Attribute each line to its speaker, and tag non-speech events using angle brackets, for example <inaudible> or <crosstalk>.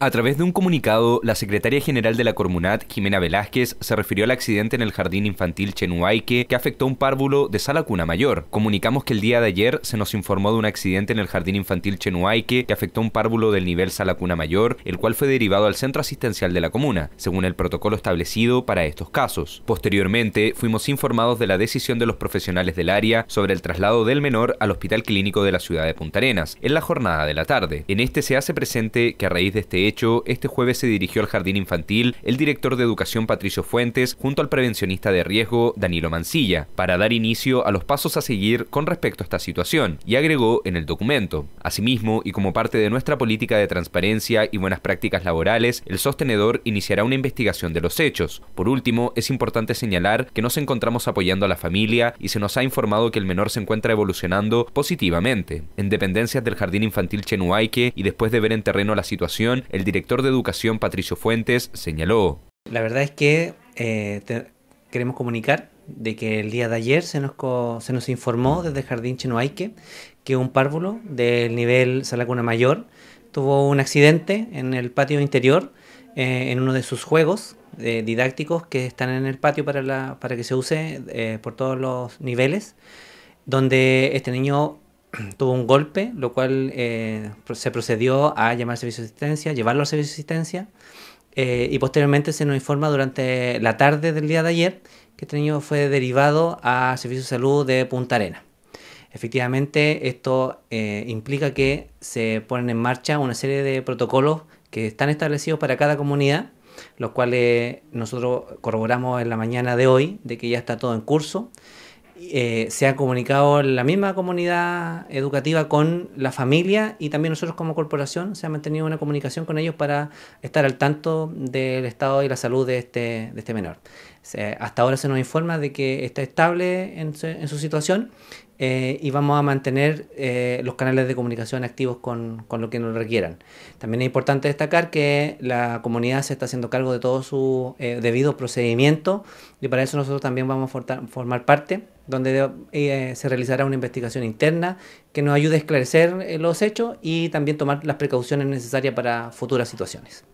Speaker 1: A través de un comunicado, la secretaria general de la Cormunat, Jimena Velázquez, se refirió al accidente en el jardín infantil Chenuaique que afectó a un párvulo de Sala Cuna Mayor. Comunicamos que el día de ayer se nos informó de un accidente en el jardín infantil Chenuaique que afectó a un párvulo del nivel Sala Cuna Mayor, el cual fue derivado al centro asistencial de la comuna, según el protocolo establecido para estos casos. Posteriormente, fuimos informados de la decisión de los profesionales del área sobre el traslado del menor al hospital clínico de la ciudad de Punta Arenas en la jornada de la tarde. En este se hace presente que a raíz de este hecho, este jueves se dirigió al jardín infantil el director de educación Patricio Fuentes junto al prevencionista de riesgo Danilo Mancilla para dar inicio a los pasos a seguir con respecto a esta situación y agregó en el documento. Asimismo, y como parte de nuestra política de transparencia y buenas prácticas laborales, el sostenedor iniciará una investigación de los hechos. Por último, es importante señalar que nos encontramos apoyando a la familia y se nos ha informado que el menor se encuentra evolucionando positivamente. En dependencias del jardín infantil Chenuaike y después de ver en terreno la situación, el director de educación Patricio Fuentes señaló.
Speaker 2: La verdad es que eh, queremos comunicar de que el día de ayer se nos, se nos informó desde Jardín Chenoaique que un párvulo del nivel Salacuna Mayor tuvo un accidente en el patio interior eh, en uno de sus juegos eh, didácticos que están en el patio para, la, para que se use por todos los niveles, donde este niño <clears throat> tuvo un golpe, lo cual eh, se procedió a llamar servicio de asistencia, llevarlo a servicio de asistencia, eh, y posteriormente se nos informa durante la tarde del día de ayer que este niño fue derivado a servicio de salud de Punta Arena. Efectivamente, esto eh, implica que se ponen en marcha una serie de protocolos que están establecidos para cada comunidad, los cuales nosotros corroboramos en la mañana de hoy de que ya está todo en curso. Eh, se ha comunicado la misma comunidad educativa con la familia y también nosotros como corporación se ha mantenido una comunicación con ellos para estar al tanto del estado y la salud de este, de este menor. hasta ahora se nos informa de que está estable en en su situación eh, y vamos a mantener eh, los canales de comunicación activos con, con, lo que nos requieran. También es importante destacar que la comunidad se está haciendo cargo de todo su eh, debido procedimiento y para eso nosotros también vamos a formar parte donde se realizará una investigación interna que nos ayude a esclarecer los hechos y también tomar las precauciones necesarias para futuras situaciones.